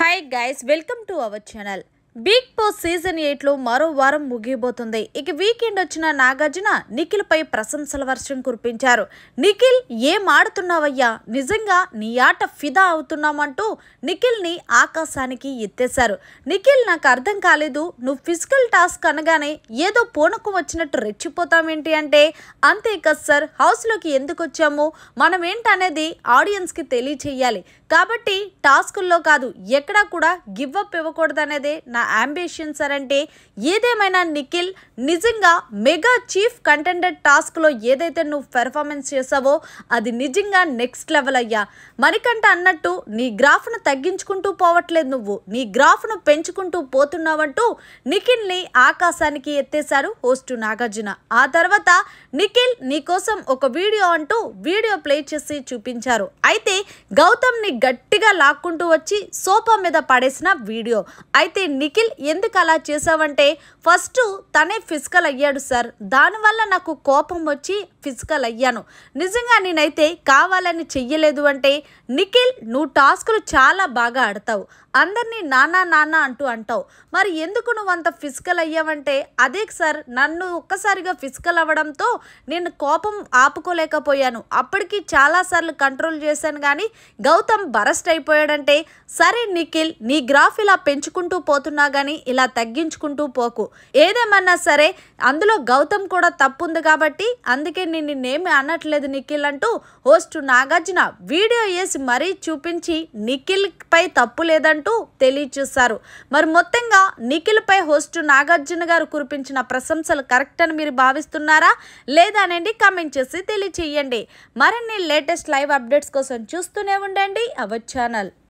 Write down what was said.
Hi guys, welcome to our channel. Bigg Boss season ఎయిట్లో మరో వారం ముగియబోతుంది ఇక వీకెండ్ వచ్చిన నాగార్జున నిఖిల్పై ప్రశంసల వర్షం కురిపించారు నిఖిల్ ఏం ఆడుతున్నావయ్యా నిజంగా నీ ఆట ఫిదా అవుతున్నామంటూ నిఖిల్ని ఆకాశానికి ఎత్తేశారు నిఖిల్ నాకు అర్థం కాలేదు నువ్వు ఫిజికల్ టాస్క్ అనగానే ఏదో పూనకం వచ్చినట్టు రెచ్చిపోతామేంటి అంటే అంతే కదా సార్ హౌస్లోకి ఎందుకు వచ్చాము మనం ఏంటనేది ఆడియన్స్కి తెలియచేయాలి కాబట్టి టాస్కుల్లో కాదు ఎక్కడా కూడా గివ్ అప్ ఇవ్వకూడదనేదే నా అంబిషన్ అంబిషన్స్ అంటే ఏదేమైనా నిఖిల్ నిజంగా మెగా చీఫ్ కంటెండర్ టాస్క్లో ఏదైతే నువ్వు పెర్ఫార్మెన్స్ చేసావో అది నిజంగా నెక్స్ట్ లెవెల్ అయ్యా మనకంట అన్నట్టు నీ గ్రాఫ్ను తగ్గించుకుంటూ పోవట్లేదు నువ్వు నీ గ్రాఫ్ను పెంచుకుంటూ పోతున్నావంటూ నిఖిల్ని ఆకాశానికి ఎత్తేశారు హోస్టు నాగార్జున ఆ తర్వాత నిఖిల్ నీకోసం ఒక వీడియో అంటూ వీడియో ప్లే చేసి చూపించారు అయితే గౌతమ్ని గట్టిగా లాక్కుంటూ వచ్చి సోఫా మీద పడేసిన వీడియో అయితే నిఖిల్ ఎందుకు అలా చేసావంటే ఫస్ట్ తనే ఫిజికల్ అయ్యాడు సార్ దానివల్ల నాకు కోపం వచ్చి ఫిజికల్ అయ్యాను నిజంగా నేనైతే కావాలని చెయ్యలేదు అంటే నిఖిల్ నువ్వు టాస్కులు చాలా బాగా ఆడతావు అందరినీ నానా నాన్న అంటూ అంటావు మరి ఎందుకు నువ్వు అంత ఫిజికల్ అయ్యావంటే అదే సార్ నన్ను ఒక్కసారిగా ఫిజికల్ అవ్వడంతో నేను కోపం ఆపుకోలేకపోయాను అప్పటికి చాలాసార్లు కంట్రోల్ చేశాను కానీ గౌతమ్ బరస్ట్ అయిపోయాడంటే సరే నిఖిల్ నీ గ్రాఫ్ ఇలా పెంచుకుంటూ పోతున్నా చేస్తున్నా కానీ ఇలా తగ్గించుకుంటూ పోకు ఏదేమన్నా సరే అందులో గౌతమ్ కూడా తప్పుంది కాబట్టి అందుకే నేను నిన్నేమి అనట్లేదు నిఖిల్ అంటూ హోస్ట్ నాగార్జున వీడియో వేసి మరీ చూపించి నిఖిల్ పై తప్పు లేదంటూ తెలియచేశారు మరి మొత్తంగా నిఖిల్ పై హోస్ట్ నాగార్జున గారు కురిపించిన ప్రశంసలు కరెక్ట్ అని మీరు భావిస్తున్నారా లేదా అనేది కామెంట్ చేసి తెలియచేయండి మరిన్ని లేటెస్ట్ లైవ్ అప్డేట్స్ కోసం చూస్తూనే ఉండండి అవర్ ఛానల్